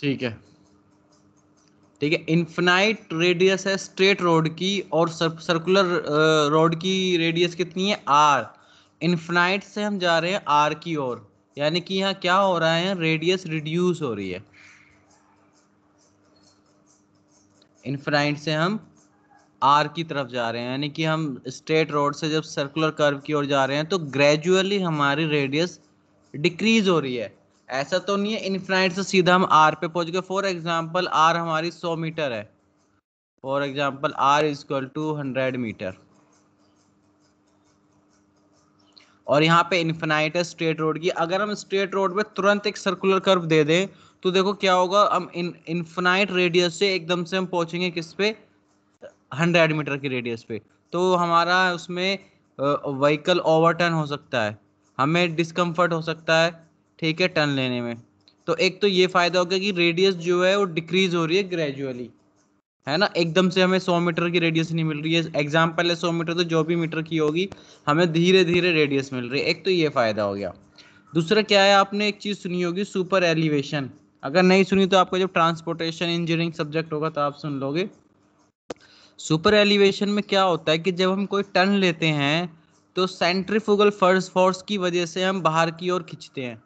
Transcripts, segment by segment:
ठीक है ठीक है इनफिनाइट रेडियस है स्ट्रेट रोड की और सर्कुलर रोड की रेडियस कितनी है आर इनफिनाइट से हम जा रहे हैं आर की ओर यानी कि यहाँ क्या हो रहा है रेडियस रिड्यूस हो रही है इनफिनाइट से हम आर की तरफ जा रहे हैं यानी कि हम स्ट्रेट रोड से जब सर्कुलर कर्व की ओर जा रहे हैं तो ग्रेजुअली हमारी रेडियस डिक्रीज हो रही है ऐसा तो नहीं है इनफिनाइट से सीधा हम आर पे पहुंच गए फॉर एग्जांपल आर हमारी 100 मीटर है for example R equal to hundred metre और यहाँ पे इनफिनाइट है स्ट्रेट रोड की अगर हम स्ट्रेट रोड पे तुरंत एक सर्कुलर कर्व दे दें तो देखो क्या होगा हम इन इनफिनाइट रेडियस से एकदम से हम पहुंचेंगे किस पे हंड्रेड मीटर की रेडियस पे तो हमारा उसमें व्हीकल ओवरटर्न हो सकता है हमें डिस्कम्फर्ट हो सकता है ठीक है टर्न लेने में तो एक तो ये फायदा हो गया कि रेडियस जो है वो डिक्रीज हो रही है ग्रेजुअली है ना एकदम से हमें 100 मीटर की रेडियस नहीं मिल रही है एग्जाम्पल है 100 मीटर तो जो भी मीटर की होगी हमें धीरे धीरे रेडियस मिल रही है एक तो ये फायदा हो गया दूसरा क्या है आपने एक चीज़ सुनी होगी सुपर एलिवेशन अगर नहीं सुनी तो आपका जब ट्रांसपोर्टेशन इंजीनियरिंग सब्जेक्ट होगा तो आप सुन लोगे सुपर एलिवेशन में क्या होता है कि जब हम कोई टर्न लेते हैं तो सेंट्रीफुगल फर्स फोर्स की वजह से हम बाहर की ओर खींचते हैं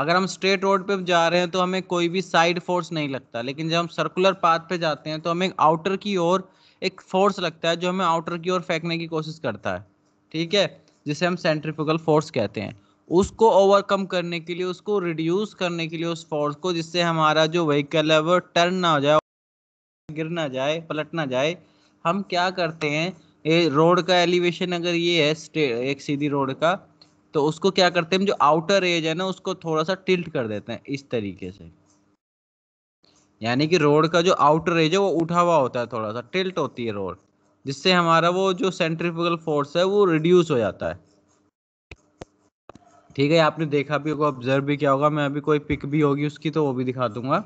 अगर हम स्ट्रेट रोड पे जा रहे हैं तो हमें कोई भी साइड फोर्स नहीं लगता लेकिन जब हम सर्कुलर पाथ पे जाते हैं तो हमें आउटर की ओर एक फोर्स लगता है जो हमें आउटर की ओर फेंकने की कोशिश करता है ठीक है जिसे हम सेंट्रिफिकल फोर्स कहते हैं उसको ओवरकम करने के लिए उसको रिड्यूस करने के लिए उस फोर्स को जिससे हमारा जो व्हीकल है वो टर्न ना हो जाए गिर ना जाए पलट ना जाए हम क्या करते हैं ये रोड का एलिवेशन अगर ये है एक सीधी रोड का तो उसको क्या करते हैं जो आउटर एज है ना उसको थोड़ा सा टिल्ट कर देते हैं इस तरीके से यानी कि रोड का जो आउटर एज है वो उठा हुआ होता है थोड़ा सा टिल्ट होती है रोड जिससे हमारा वो जो सेंट्रिफिकल फोर्स है वो रिड्यूस हो जाता है ठीक है आपने देखा भी होगा ऑब्जर्व भी किया होगा मैं अभी कोई पिक भी होगी उसकी तो वो भी दिखा दूंगा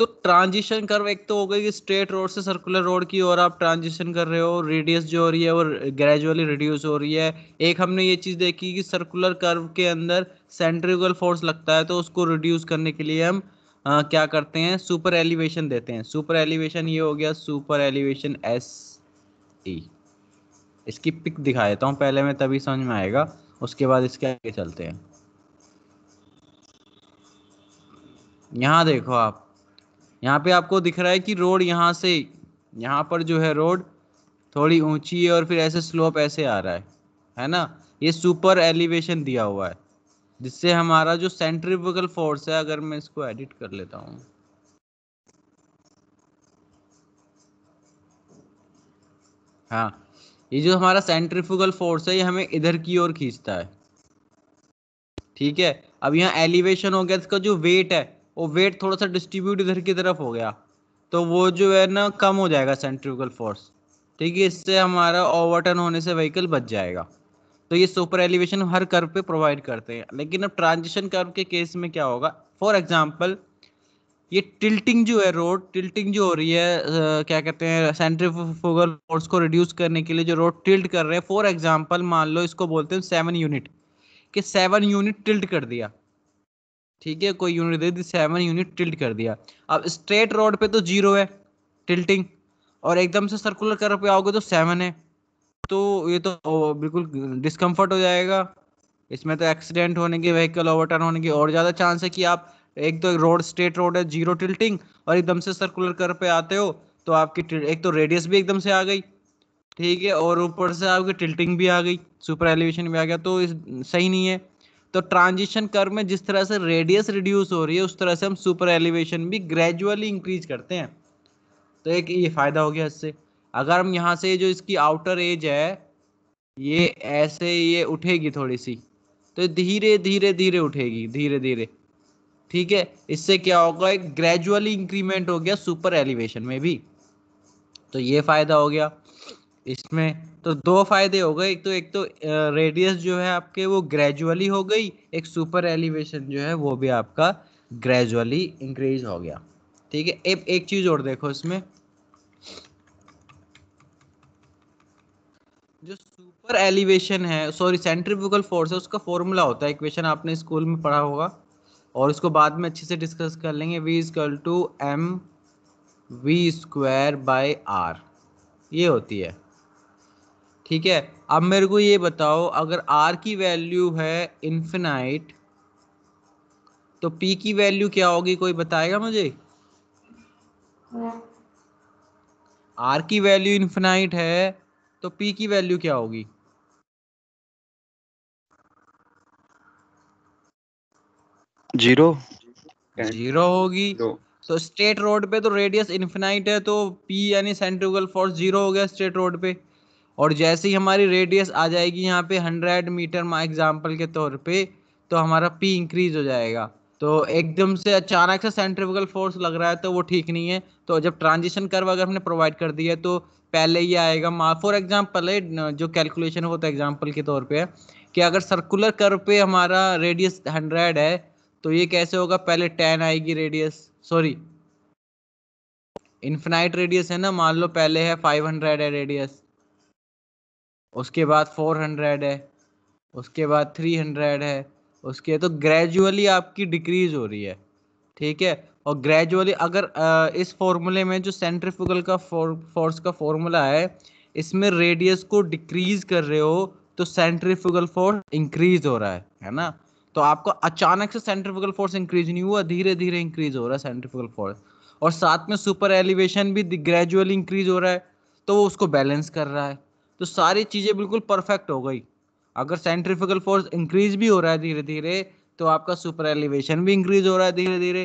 तो ट्रांजिशन कर्व एक तो हो गई कि स्ट्रेट रोड से सर्कुलर रोड की ओर आप ट्रांजिशन कर रहे हो रेडियस जो हो रही है वो ग्रेजुअली रिड्यूस हो रही है एक हमने ये चीज़ देखी कि सर्कुलर कर्व के अंदर सेंट्रिकल फोर्स लगता है तो उसको रिड्यूस करने के लिए हम आ, क्या करते हैं सुपर एलिवेशन देते हैं सुपर एलिवेशन ये हो गया सुपर एलिवेशन एस ई इसकी पिक दिखा देता हूँ पहले मैं तभी समझ में आएगा उसके बाद इसके आगे चलते हैं यहाँ देखो आप यहाँ पे आपको दिख रहा है कि रोड यहाँ से यहाँ पर जो है रोड थोड़ी ऊंची है और फिर ऐसे स्लोप ऐसे आ रहा है है ना ये सुपर एलिवेशन दिया हुआ है जिससे हमारा जो सेंट्रिफिकल फोर्स है अगर मैं इसको एडिट कर लेता हूँ हाँ ये जो हमारा सेंट्रिफुगल फोर्स है ये हमें इधर की ओर खींचता है ठीक है अब यहाँ एलिवेशन हो गया इसका जो वेट है वो वेट थोड़ा सा डिस्ट्रीब्यूट इधर की तरफ हो गया तो वो जो है ना कम हो जाएगा सेंट्रिकल फोर्स ठीक है इससे हमारा ओवरटर्न होने से व्हीकल बच जाएगा तो ये सुपर एलिवेशन हर कर्व पे प्रोवाइड करते हैं लेकिन अब ट्रांजिशन कर्व के केस में क्या होगा फॉर एग्जाम्पल ये टिल्टिंग जो है रोड टिल्टिंग जो हो रही है आ, क्या कहते हैं सेंट्रीफुगल फोर्स को रिड्यूस करने के लिए जो रोड टिल्ट कर रहे हैं फॉर एग्जाम्पल मान लो इसको बोलते हैं सेवन यूनिट कि सेवन यूनिट टिल्ट कर दिया ठीक है कोई यूनिट दे दी सेवन यूनिट टिल्ट कर दिया अब स्ट्रेट रोड पे तो जीरो है टिल्टिंग और एकदम से सर्कुलर कर पे आओगे तो सेवन है तो ये तो बिल्कुल डिस्कम्फर्ट हो जाएगा इसमें तो एक्सीडेंट होने के व्हीकल ओवरटर्न होने की और ज़्यादा चांस है कि आप एक तो रोड स्ट्रेट रोड है जीरो टिल्टिंग और एकदम से सर्कुलर कर पे आते हो तो आपकी एक तो रेडियस भी एकदम से आ गई ठीक है और ऊपर से आपकी टिल्टिंग भी आ गई सुपर एलिवेशन भी आ गया तो इस सही नहीं है तो ट्रांजिशन कर में जिस तरह से रेडियस रिड्यूस हो रही है उस तरह से हम सुपर एलिवेशन भी ग्रेजुअली इंक्रीज करते हैं तो एक ये फ़ायदा हो गया इससे अगर हम यहाँ से जो इसकी आउटर एज है ये ऐसे ये उठेगी थोड़ी सी तो धीरे धीरे धीरे उठेगी धीरे धीरे ठीक है इससे क्या होगा एक ग्रेजुअली इंक्रीमेंट हो गया सुपर एलिवेशन में भी तो ये फ़ायदा हो गया इसमें तो दो फायदे हो गए एक तो एक तो रेडियस जो है आपके वो ग्रेजुअली हो गई एक सुपर एलिवेशन जो है वो भी आपका ग्रेजुअली इंक्रीज हो गया ठीक है एक एक चीज और देखो इसमें जो सुपर एलिवेशन है सॉरी सेंट्रीफ्यूगल फोर्स है उसका फॉर्मूला होता है इक्वेशन आपने स्कूल में पढ़ा होगा और इसको बाद में अच्छे से डिस्कस कर लेंगे V equal to M V square by R ये होती है ठीक है अब मेरे को ये बताओ अगर आर की वैल्यू है इन्फिनाइट तो पी की वैल्यू क्या होगी कोई बताएगा मुझे आर की वैल्यू इन्फिनाइट है तो पी की वैल्यू क्या होगी जीरो जीरो होगी तो स्टेट रोड पे तो रेडियस इन्फिनाइट है तो पी यानी सेंट्रिकल फोर्स जीरो हो गया स्टेट रोड पे और जैसे ही हमारी रेडियस आ जाएगी यहाँ पे हंड्रेड मीटर एग्जाम्पल के तौर पे तो हमारा पी इंक्रीज हो जाएगा तो एकदम से अचानक से सेंट्रिफिकल फोर्स लग रहा है तो वो ठीक नहीं है तो जब ट्रांजिशन कर्व अगर हमने प्रोवाइड कर दिया है तो पहले ये आएगा मा फॉर एग्जाम्पल है जो कैलकुलेशन होता है एग्जाम्पल के तौर पे कि अगर सर्कुलर कर्व पे हमारा रेडियस हंड्रेड है तो ये कैसे होगा पहले टेन आएगी रेडियस सॉरी इन्फिनाइट रेडियस है ना मान लो पहले है फाइव हंड्रेड है रेडियस उसके बाद फोर हंड्रेड है उसके बाद थ्री हंड्रेड है उसके तो ग्रेजुअली आपकी डिक्रीज हो रही है ठीक है और ग्रेजुअली अगर इस फॉर्मूले में जो सेंट्रिफ्यूगल का फोर्स का फॉर्मूला है इसमें रेडियस को डिक्रीज कर रहे हो तो सेंट्रिफ्यूगल फोर्स इंक्रीज हो रहा है है ना तो आपको अचानक से सेंट्रिफ्यूगल फोर्स इंक्रीज नहीं हुआ धीरे धीरे इंक्रीज हो रहा है सेंट्रिफ्यूगल फोर्स और साथ में सुपर एलिवेशन भी ग्रेजुअली इंक्रीज हो रहा है तो वो उसको बैलेंस कर रहा है तो सारी चीज़ें बिल्कुल परफेक्ट हो गई अगर सेंट्रिफिकल फोर्स इंक्रीज भी हो रहा है धीरे धीरे तो आपका सुपर एलिवेशन भी इंक्रीज हो रहा है धीरे धीरे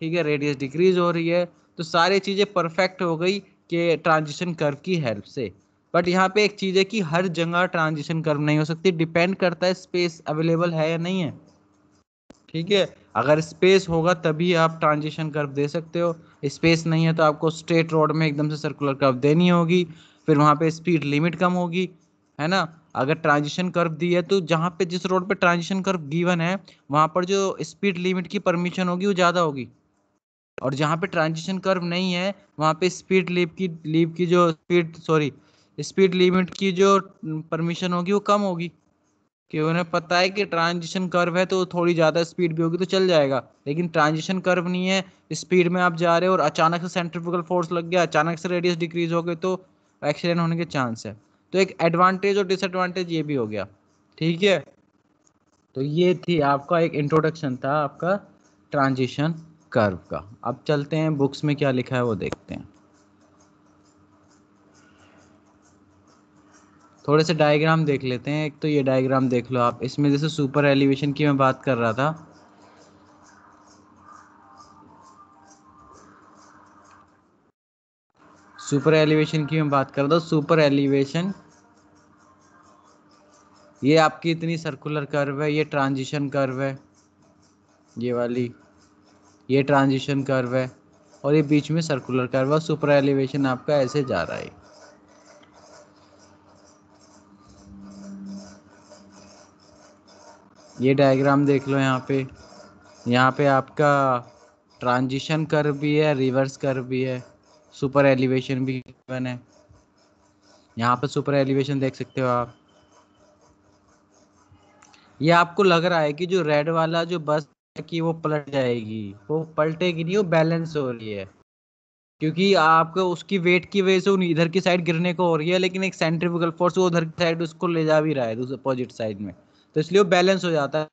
ठीक है रेडियस डिक्रीज हो रही है तो सारी चीज़ें परफेक्ट हो गई कि ट्रांजिशन कर्व की हेल्प से बट यहाँ पे एक चीज़ है कि हर जगह ट्रांजिशन कर्व नहीं हो सकती डिपेंड करता है स्पेस अवेलेबल है या नहीं है ठीक है अगर स्पेस होगा तभी आप ट्रांजिशन कर्व दे सकते हो स्पेस नहीं है तो आपको स्ट्रेट रोड में एकदम से सर्कुलर कर्व देनी होगी फिर वहाँ पे स्पीड लिमिट कम होगी है ना अगर ट्रांजिशन कर्व दी है तो जहाँ पे जिस रोड पे ट्रांजिशन कर्व गिवन है वहाँ पर जो स्पीड लिमिट की परमिशन होगी वो ज़्यादा होगी और जहाँ पे ट्रांजिशन कर्व नहीं है वहाँ पे स्पीड लीप की लीप की जो स्पीड सॉरी स्पीड लिमिट की जो परमिशन होगी वो कम होगी कि उन्हें पता है कि ट्रांजिशन कर्व है तो थोड़ी ज़्यादा स्पीड भी होगी तो चल जाएगा लेकिन ट्रांजिशन कर्व नहीं है स्पीड में आप जा रहे हो और अचानक से सेंट्रिफिकल फोर्स लग गया अचानक से रेडियस डिक्रीज हो गए तो एक्सीडेंट होने के चांस है तो एक एडवांटेज और डिसएडवांटेज ये भी हो गया ठीक है तो ये थी आपका एक इंट्रोडक्शन था आपका ट्रांजिशन कर्व का अब चलते हैं बुक्स में क्या लिखा है वो देखते हैं थोड़े से डायग्राम देख लेते हैं एक तो ये डायग्राम देख लो आप इसमें जैसे सुपर एलिवेशन की मैं बात कर रहा था सुपर एलिवेशन की मैं बात कर रहा हूँ सुपर एलिवेशन ये आपकी इतनी सर्कुलर कर्व है ये ट्रांजिशन कर्व है ये वाली ये ट्रांजिशन कर्व है और ये बीच में सर्कुलर कर्व है सुपर एलिवेशन आपका ऐसे जा रहा है ये डायग्राम देख लो यहाँ पे यहाँ पे आपका ट्रांजिशन कर्व भी है रिवर्स कर्व भी है सुपर एलिवेशन भी गिवन है यहाँ पर सुपर एलिवेशन देख सकते हो आप ये आपको लग रहा है कि जो रेड वाला जो बस कि वो पलट जाएगी वो पलटेगी नहीं वो बैलेंस हो रही है क्योंकि आपको उसकी वेट की वजह से इधर की साइड गिरने को हो रही है लेकिन एक सेंट्रिफिकल फोर्स वो उधर की साइड उसको ले जा भी रहा है अपोजिट साइड में तो इसलिए वो बैलेंस हो जाता है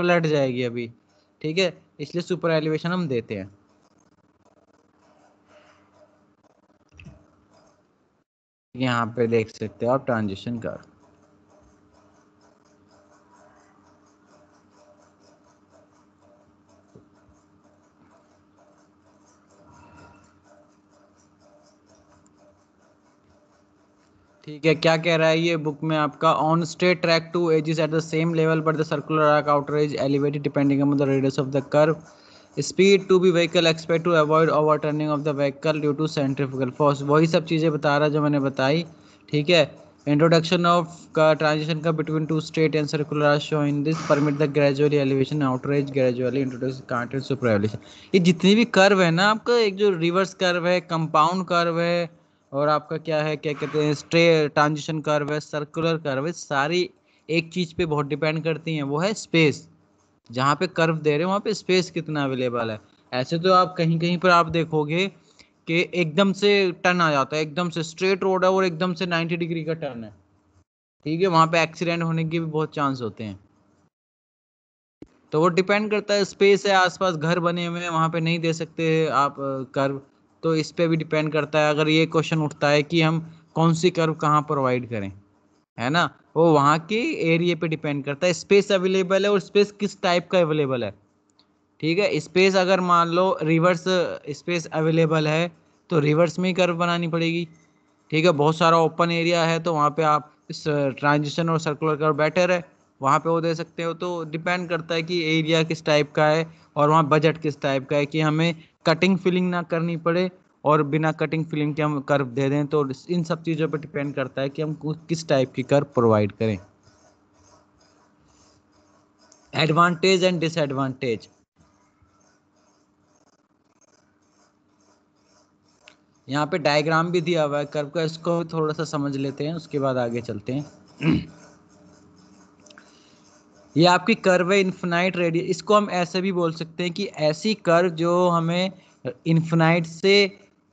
पलट जाएगी अभी ठीक है इसलिए सुपर एलिवेशन हम देते हैं यहाँ पे देख सकते हो आप ट्रांजिशन कर ठीक है क्या कह रहा है ये बुक में आपका on straight track to edges at the same level पर the circular arc outer is elevated depending on the radius of the curve speed to be vehicle expect to avoid overturning of the vehicle due to centrifugal force वही सब चीज़ें बता रहा जो मैंने बताई ठीक है इंट्रोडक्शन ऑफ का ट्रांजिशन का between two straight and circular show in this permit the gradually elevation outer edge gradually introduce content super elevation ये जितनी भी कर्व है ना आपका एक जो रिवर्स कर्व है कंपाउंड कर्व है और आपका क्या है क्या कहते हैं स्ट्रे ट्रांजिशन कर्व है सर्कुलर कर्व है सारी एक चीज़ पे बहुत डिपेंड करती हैं वो है स्पेस जहाँ पे कर्व दे रहे हो वहाँ पे स्पेस कितना अवेलेबल है ऐसे तो आप कहीं कहीं पर आप देखोगे कि एकदम से टर्न आ जाता है एकदम से स्ट्रेट रोड है और एकदम से 90 डिग्री का टर्न है ठीक है वहाँ पे एक्सीडेंट होने के भी बहुत चांस होते हैं तो वो डिपेंड करता है स्पेस है आसपास घर बने हुए हैं वहाँ पे नहीं दे सकते आप कर्व तो इस पर भी डिपेंड करता है अगर ये क्वेश्चन उठता है कि हम कौन सी कर्व कहाँ प्रोवाइड करें है ना वो वहाँ के एरिया पे डिपेंड करता है स्पेस अवेलेबल है और स्पेस किस टाइप का अवेलेबल है ठीक है स्पेस अगर मान लो रिवर्स स्पेस अवेलेबल है तो रिवर्स में ही कर्व बनानी पड़ेगी ठीक है बहुत सारा ओपन एरिया है तो वहाँ पे आप ट्रांजिशन और सर्कुलर कर्व बेटर है वहाँ पे वो दे सकते हो तो डिपेंड करता है कि एरिया किस टाइप का है और वहाँ बजट किस टाइप का है कि हमें कटिंग फिलिंग ना करनी पड़े और बिना कटिंग फिलिंग के हम कर्व दे दें तो इन सब चीज़ों पर डिपेंड करता है कि हम किस टाइप की कर्व प्रोवाइड करें एडवांटेज एंड डिसएडवांटेज यहाँ पे डायग्राम भी दिया हुआ है कर्व का इसको थोड़ा सा समझ लेते हैं उसके बाद आगे चलते हैं ये आपकी कर्व है इन्फिनाइट रेडियस इसको हम ऐसे भी बोल सकते हैं कि ऐसी कर्व जो हमें इन्फिनाइट से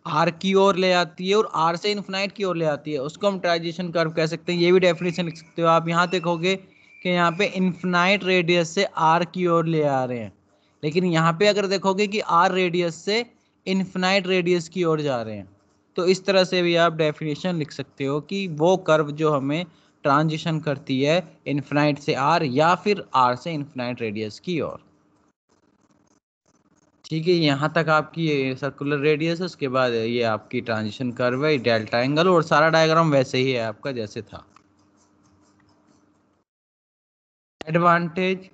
आर की ओर ले आती है और आर से इन्फिनाइट की ओर ले आती है उसको हम ट्रांजिशन कर्व कह सकते हैं ये भी डेफिनेशन लिख सकते हो आप यहाँ देखोगे कि यहाँ पे इन्फिनाइट रेडियस से आर की ओर ले आ रहे हैं लेकिन यहाँ पे अगर देखोगे कि आर रेडियस से इन्फिनाइट रेडियस की ओर जा रहे हैं तो इस तरह से भी आप डेफिनेशन लिख सकते हो कि वो कर्व जो हमें ट्रांजिशन करती है इन्फिनाइट से आर या फिर आर से इन्फिनाइट रेडियस की ओर ठीक है यहाँ तक आपकी ये सर्कुलर रेडियस है उसके बाद ये आपकी ट्रांजिशन कर्व है डेल्टा एंगल और सारा डायग्राम वैसे ही है आपका जैसे था advantage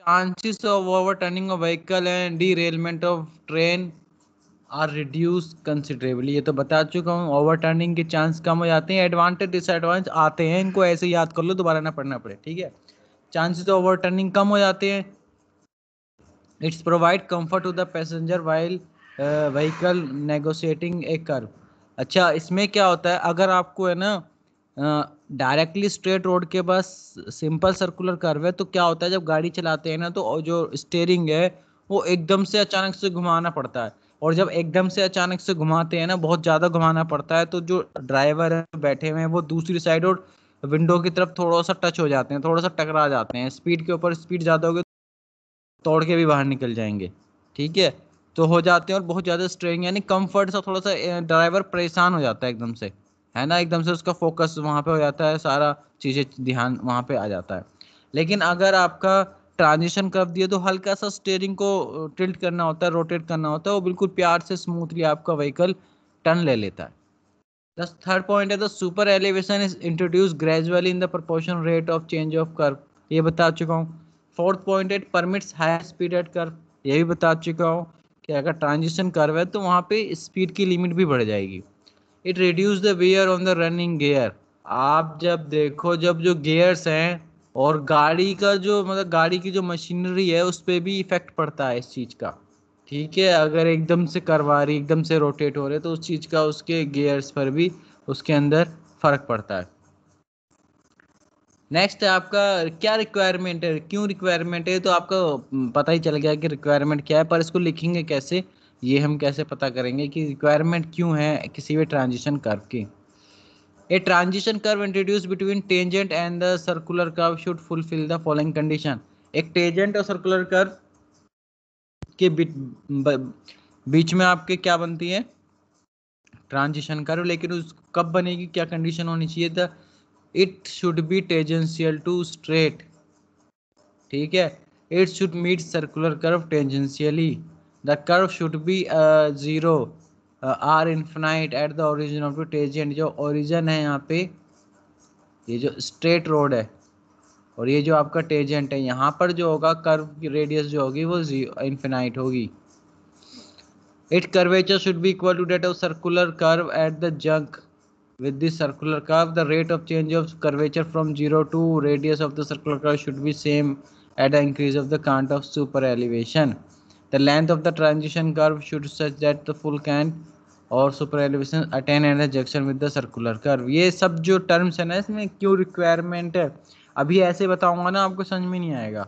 chances overturning of vehicle and derailment of train are reduce considerably ये तो बता चुका हूँ ओवर टर्निंग के चांस कम हो जाते हैं एडवांटेज डिसएडवांटेज आते हैं इनको ऐसे याद कर लो दोबारा ना पढ़ना पड़े ठीक है चांसेस ऑफ टर्निंग कम हो जाते हैं it's provide comfort to the passenger while vehicle negotiating a a अच्छा इसमें क्या होता है अगर आपको है ना डायरेक्टली स्ट्रेट रोड के पास सिंपल सर्कुलर कर्व है तो क्या होता है जब गाड़ी चलाते हैं ना तो जो स्टेयरिंग है वो एकदम से अचानक से घुमाना पड़ता है और जब एकदम से अचानक से घुमाते हैं ना बहुत ज़्यादा घुमाना पड़ता है तो जो ड्राइवर है बैठे हुए हैं वो दूसरी साइड और विंडो की तरफ थोड़ा सा टच हो जाते हैं थोड़ा सा टकरा जाते हैं स्पीड के ऊपर स्पीड ज़्यादा होगी तोड़ के भी बाहर निकल जाएंगे ठीक है तो हो जाते हैं और बहुत ज़्यादा स्ट्रेंग यानी कंफर्ट सा थोड़ा सा ड्राइवर परेशान हो जाता है एकदम से है ना एकदम से उसका फोकस वहाँ पे हो जाता है सारा चीज़ें ध्यान वहाँ पे आ जाता है लेकिन अगर आपका ट्रांजिशन कर दिया तो हल्का सा स्टेयरिंग को टिल्ट करना होता है रोटेट करना होता है वो बिल्कुल प्यार से स्मूथली आपका व्हीकल टर्न ले लेता है दस थर्ड पॉइंट है the super elevation is introduce gradually in the proportion rate of change of curve ये बता चुका हूँ fourth point it permits high speed at कर ये भी बता चुका हूँ कि अगर ट्रांजिशन कर्व है तो वहाँ पे स्पीड की लिमिट भी बढ़ जाएगी it reduce the wear on the running gear आप जब देखो जब जो गेयर्स हैं और गाड़ी का जो मतलब गाड़ी की जो मशीनरी है उस पर भी इफेक्ट पड़ता है इस चीज़ का ठीक है अगर एकदम से करवा रही एकदम से रोटेट हो रहे तो उस चीज़ का उसके गेयर्स पर भी उसके अंदर फ़र्क पड़ता है नेक्स्ट आपका क्या रिक्वायरमेंट है क्यों रिक्वायरमेंट है तो आपको हम्म, पता ही चल गया कि रिक्वायरमेंट क्या है पर इसको लिखेंगे कैसे ये हम कैसे पता करेंगे कि रिक्वायरमेंट क्यों है किसी भी ट्रांजिशन कर्व की a transition curve introduce between tangent and the circular curve should fulfil the following condition एक टेंजेंट और सर्कुलर कर्व के बीच में आपके क्या बनती है ट्रांजिशन कर्व लेकिन उस कब बनेगी क्या कंडीशन होनी चाहिए था it should be tangential to straight ठीक है it should meet circular curve tangentially the curve should be zero or infinite at the origin of the tangent जो ओरिजिन है यहाँ पे ये जो स्ट्रेट रोड है और ये जो आपका टेजेंट है यहाँ पर जो होगा कर्व की रेडियस जो होगी वो इन्फिनाइट होगी it curvature should be equal to that of circular curve at the junction with this circular curve the rate of change of curvature from 0 to radius of the circular curve should be same at the increase of the cant of super elevation the length of the transition curve should such that the full cant और super elevation attain at the junction with the circular curve ये सब जो terms है ना इसमें क्यों requirement है अभी ऐसे बताऊंगा ना आपको समझ में नहीं आएगा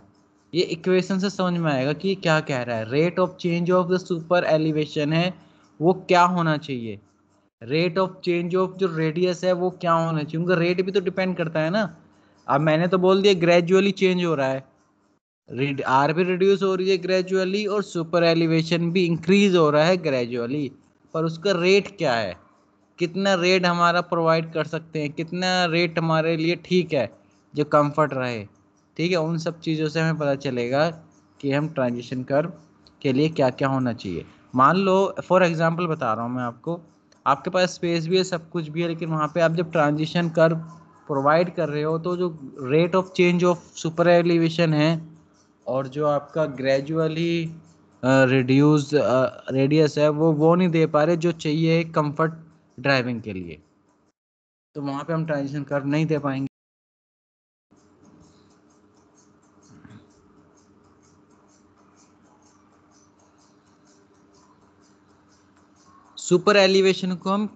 ये इक्वेशन से समझ में आएगा कि क्या कह रहा है rate of change of the super elevation है वो क्या होना चाहिए रेट ऑफ चेंज ऑफ जो रेडियस है वो क्या होना चाहिए उनका रेट भी तो डिपेंड करता है ना अब मैंने तो बोल दिया ग्रेजुअली चेंज हो रहा है आर भी रिड्यूस हो रही है ग्रेजुअली और सुपर एलिवेशन भी इंक्रीज हो रहा है ग्रेजुअली पर उसका रेट क्या है कितना रेट हमारा प्रोवाइड कर सकते हैं कितना रेट हमारे लिए ठीक है जो कंफर्ट रहे ठीक है उन सब चीज़ों से हमें पता चलेगा कि हम ट्रांजिशन कर के लिए क्या क्या होना चाहिए मान लो फॉर एग्ज़ाम्पल बता रहा हूँ मैं आपको आपके पास स्पेस भी है सब कुछ भी है लेकिन वहाँ पे आप जब ट्रांजिशन कर प्रोवाइड कर रहे हो तो जो rate of change of super elevation है और जो आपका ग्रेजुअली रिड्यूस रेडियस है वो वो नहीं दे पा रहे जो चाहिए कंफर्ट ड्राइविंग के लिए तो वहाँ पे हम ट्रांजिशन कर नहीं दे पाएंगे सुपर एलिवेशन को हम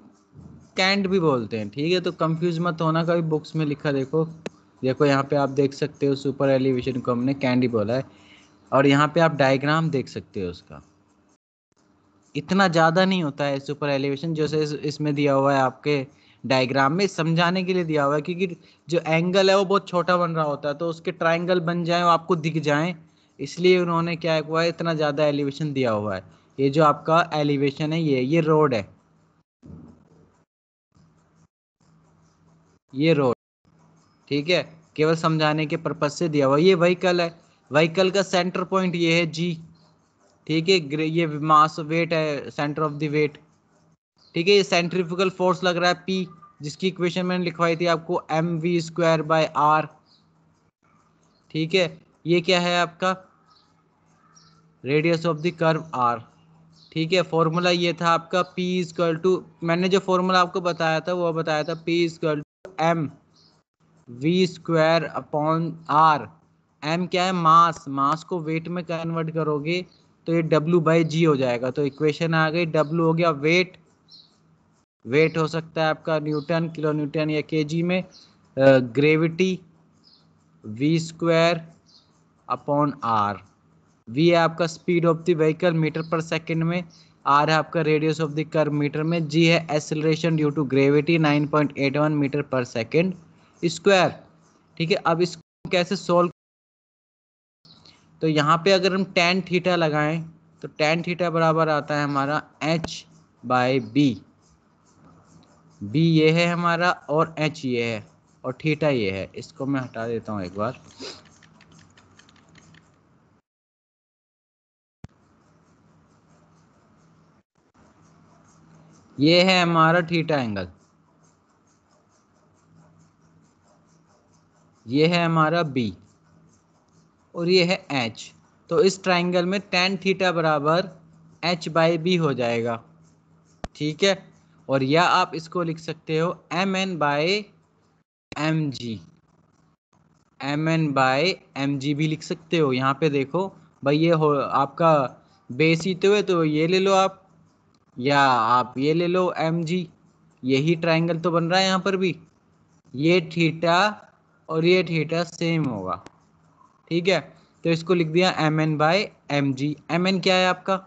कैंट भी बोलते हैं ठीक है तो कंफ्यूज मत होना कभी बुक्स में लिखा देखो देखो यहाँ पे आप देख सकते हो सुपर एलिवेशन को हमने ही बोला है और यहाँ पे आप डायग्राम देख सकते हो उसका इतना ज़्यादा नहीं होता है सुपर एलिवेशन जो से इसमें दिया हुआ है आपके डायग्राम में समझाने के लिए दिया हुआ है क्योंकि जो एंगल है वो बहुत छोटा बन रहा होता है तो उसके ट्राइंगल बन जाए वो आपको दिख जाए इसलिए उन्होंने क्या हुआ है इतना ज़्यादा एलिवेशन दिया हुआ है ये जो आपका एलिवेशन है ये ये रोड है ये रोड ठीक है केवल समझाने के पर्पज से दिया हुआ ये व्हीकल है व्हीकल का सेंटर पॉइंट ये है जी ठीक है ये मास वेट है सेंटर ऑफ द वेट ठीक है ये सेंट्रिफिकल फोर्स लग रहा है पी जिसकी इक्वेशन मैंने लिखवाई थी आपको M V square by R ठीक है ये क्या है आपका radius of the curve R ठीक है फॉर्मूला ये था आपका P इजक्ल टू मैंने जो फॉर्मूला आपको बताया था वो बताया था P equal to M V square upon R M क्या है मास मास को वेट में कन्वर्ट करोगे तो ये W बाई जी हो जाएगा तो इक्वेशन आ गई W हो गया वेट वेट हो सकता है आपका न्यूटन किलो न्यूटन या जी में gravity V square upon R V है आपका speed of the vehicle metre per second में आर है आपका radius of the curve metre में जी है acceleration due to gravity 9.81 metre per second square ठीक है अब इसको कैसे सोल्व तो यहाँ पे अगर हम टेन थीटा लगाएं तो टेन थीटा बराबर आता है हमारा एच बाय बी बी ये है हमारा और एच ये है और थीटा ये है इसको मैं हटा देता हूँ एक बार ये है हमारा थीटा एंगल ये है हमारा बी और ये है एच तो इस ट्राइंगल में टेन थीटा बराबर एच बाई बी हो जाएगा ठीक है और या आप इसको लिख सकते हो M N by M G M N by M G भी लिख सकते हो यहाँ पे देखो भाई ये हो आपका बेस ही तो है तो ये ले लो आप या आप ये ले लो एम जी यही ट्राइंगल तो बन रहा है यहाँ पर भी ये थीटा और ये थीटा सेम होगा ठीक है तो इसको लिख दिया M N by M G M N क्या है आपका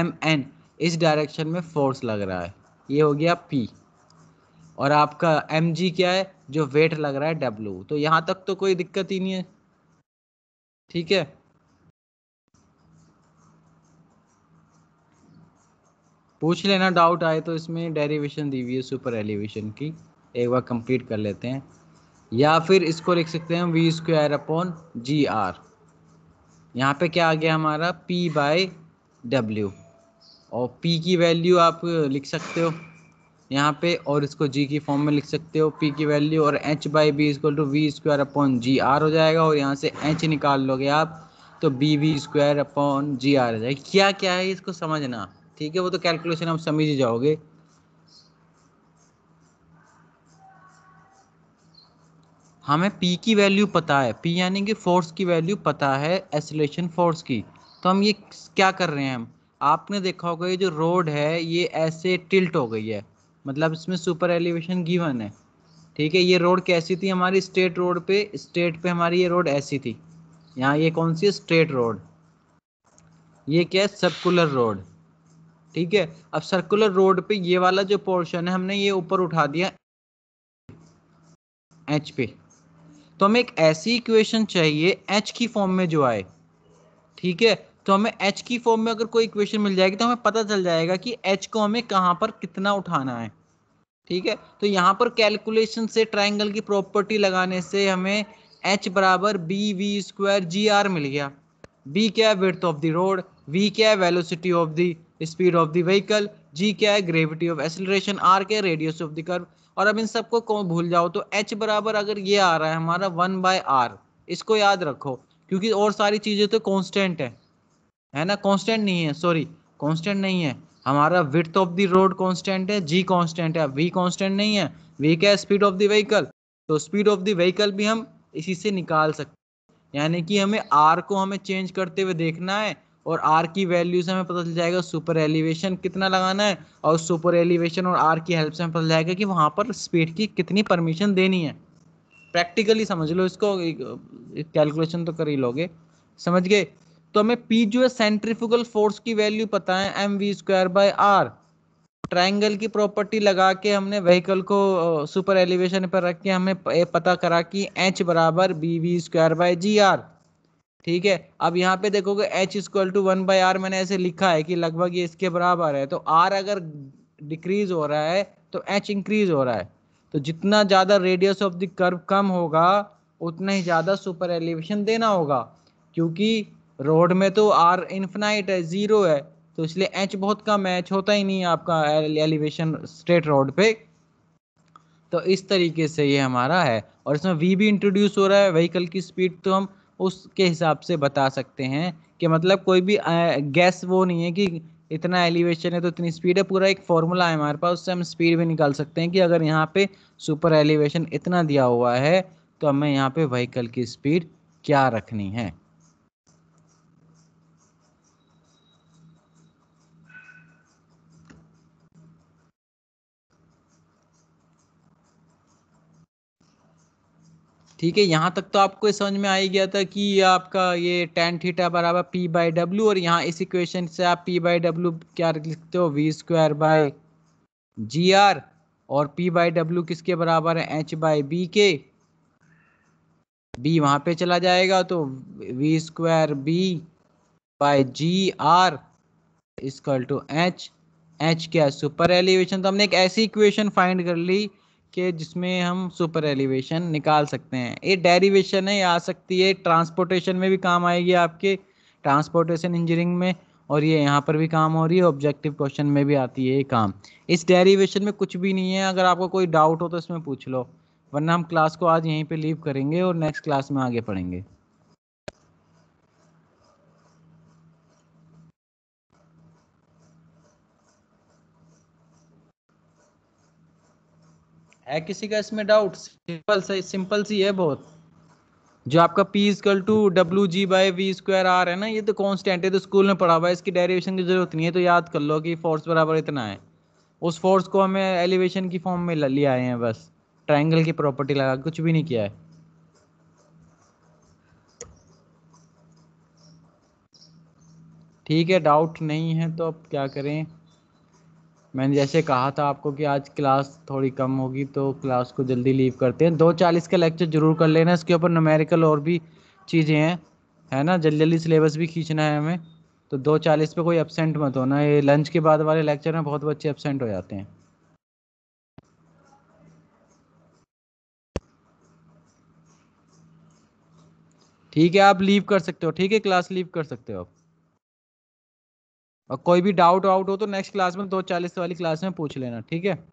एम एन इस डायरेक्शन में फोर्स लग रहा है ये हो गया पी और आपका एम जी क्या है जो वेट लग रहा है डब्लू तो यहाँ तक तो कोई दिक्कत ही नहीं है ठीक है पूछ लेना डाउट आए तो इसमें डेरिवेशन दी हुई है सुपर एलिवेशन की एक बार कंप्लीट कर लेते हैं या फिर इसको लिख सकते हैं V square upon G R यहाँ पे क्या आ गया हमारा पी बाय डब्ल्यू और पी की वैल्यू आप लिख सकते हो यहाँ पे और इसको जी की फॉर्म में लिख सकते हो पी की वैल्यू और H by B equal to V square upon G R हो जाएगा और यहाँ से एच निकाल लोगे आप तो B V square upon G R हो जाएगा क्या क्या है इसको समझना ठीक है वो तो कैलकुलेशन आप समझ ही जाओगे हमें पी की वैल्यू पता है पी यानी कि फोर्स की वैल्यू पता है एसलेशन फोर्स की तो हम ये क्या कर रहे हैं हम आपने देखा होगा ये जो रोड है ये ऐसे टिल्ट हो गई है मतलब इसमें सुपर एलिवेशन गिवन है ठीक है ये रोड कैसी थी हमारी स्टेट रोड पे स्टेट पे हमारी ये रोड ऐसी थी यहाँ ये कौन सी है स्ट्रेट रोड ये क्या है सर्कुलर रोड ठीक है अब सर्कुलर रोड पे ये वाला जो पोर्शन है हमने ये ऊपर उठा दिया एच पे तो हमें एक ऐसी इक्वेशन चाहिए एच की फॉर्म में जो आए ठीक है तो हमें एच की फॉर्म में अगर कोई इक्वेशन मिल जाएगी तो हमें पता चल जाएगा कि एच को हमें कहाँ पर कितना उठाना है ठीक है तो यहाँ पर कैलकुलेशन से ट्राइंगल की प्रॉपर्टी लगाने से हमें एच बराबर B V square G R मिल गया बी क्या है width of the road V क्या है velocity of the speed of the vehicle G क्या है ग्रेविटी ऑफ एसिलेशन आर क्या है रेडियस ऑफ द कर्व और अब इन सबको कौन भूल जाओ तो एच बराबर अगर ये आ रहा है हमारा वन बाय आर इसको याद रखो क्योंकि और सारी चीज़ें तो कॉन्स्टेंट है है ना कॉन्स्टेंट नहीं है सॉरी कॉन्स्टेंट नहीं है हमारा width of the road constant है जी कॉन्स्टेंट है वी कॉन्स्टेंट नहीं है वी क्या है स्पीड ऑफ द व्हीकल तो स्पीड ऑफ द व्हीकल भी हम इसी से निकाल सकते हैं यानी कि हमें आर को हमें चेंज करते हुए देखना है और आर की वैल्यू से हमें पता चल जाएगा सुपर एलिवेशन कितना लगाना है और सुपर एलिवेशन और आर की हेल्प से हमें पता जाएगा कि वहाँ पर स्पीड की कितनी परमिशन देनी है प्रैक्टिकली समझ लो इसको कैलकुलेशन तो कर ही लोगे समझ गए तो हमें पी जो है सेंट्रीफुगल फोर्स की वैल्यू पता है M V square by R triangle की प्रॉपर्टी लगा के हमने व्हीकल को सुपर एलिवेशन पर रख के हमें पता करा कि एच बराबर B V square by G R ठीक है अब यहाँ पे देखोगे H equal to one by R मैंने ऐसे लिखा है कि लगभग ये इसके बराबर है तो आर अगर डिक्रीज हो रहा है तो एच इंक्रीज हो रहा है तो जितना ज़्यादा रेडियस ऑफ द कर्व कम होगा उतना ही ज़्यादा सुपर एलिवेशन देना होगा क्योंकि रोड में तो आर इन्फिनाइट है ज़ीरो है तो इसलिए एच बहुत कम है एच होता ही नहीं है आपका एलिवेशन स्ट्रेट रोड पे तो इस तरीके से ये हमारा है और इसमें वी भी इंट्रोड्यूस हो रहा है व्हीकल की स्पीड तो हम उसके हिसाब से बता सकते हैं कि मतलब कोई भी गैस वो नहीं है कि इतना एलिवेशन है तो इतनी स्पीड है पूरा एक फॉर्मूला है हमारे पास उससे हम स्पीड भी निकाल सकते हैं कि अगर यहाँ पे सुपर एलिवेशन इतना दिया हुआ है तो हमें यहाँ पे व्हीकल की स्पीड क्या रखनी है ठीक है यहाँ तक तो आपको समझ में आ गया था कि आपका ये टेन थीटा बराबर पी बाई डब्ल्यू और यहाँ इस इक्वेशन से आप पी बाई डब्ल्यू क्या लिखते हो V square by G R और पी बाई डब्ल्यू किसके बराबर है एच बाई बी के बी वहाँ पे चला जाएगा तो V square B by G R equal to H H क्या सुपर एलिवेशन तो हमने एक ऐसी इक्वेशन फाइंड कर ली के जिसमें हम सुपर एलिवेशन निकाल सकते हैं ये डेरिवेशन है ये आ सकती है ट्रांसपोर्टेशन में भी काम आएगी आपके ट्रांसपोर्टेशन इंजीनियरिंग में और ये यहाँ पर भी काम हो रही है ऑब्जेक्टिव क्वेश्चन में भी आती है ये काम इस डेरिवेशन में कुछ भी नहीं है अगर आपको कोई डाउट हो तो इसमें पूछ लो वरना हम क्लास को आज यहीं पे लीव करेंगे और नेक्स्ट क्लास में आगे पढ़ेंगे है किसी का इसमें डाउट सिंपल सा सिंपल सी है बहुत जो आपका P equal to W G by V square R है ना ये तो कॉन्स्टेंट है तो स्कूल में पढ़ा हुआ है इसकी डेरिवेशन की जरूरत नहीं है तो याद कर लो कि फोर्स बराबर इतना है उस फोर्स को हमें एलिवेशन की फॉर्म में ले आए हैं बस ट्राइंगल की प्रॉपर्टी लगा कुछ भी नहीं किया है ठीक है डाउट नहीं है तो अब क्या करें मैंने जैसे कहा था आपको कि आज क्लास थोड़ी कम होगी तो क्लास को जल्दी लीव करते हैं दो चालीस का लेक्चर जरूर कर लेना इसके ऊपर नमेरिकल और भी चीज़ें हैं है ना जल्दी जल्दी सिलेबस भी खींचना है हमें तो दो चालीस पर कोई एबसेंट मत होना ये लंच के बाद वाले लेक्चर में बहुत बच्चे एबसेंट हो जाते हैं ठीक है आप लीव कर सकते हो ठीक है क्लास लीव कर सकते हो आप और कोई भी डाउट वाउट हो तो नेक्स्ट क्लास में दो चालीस वाली क्लास में पूछ लेना ठीक है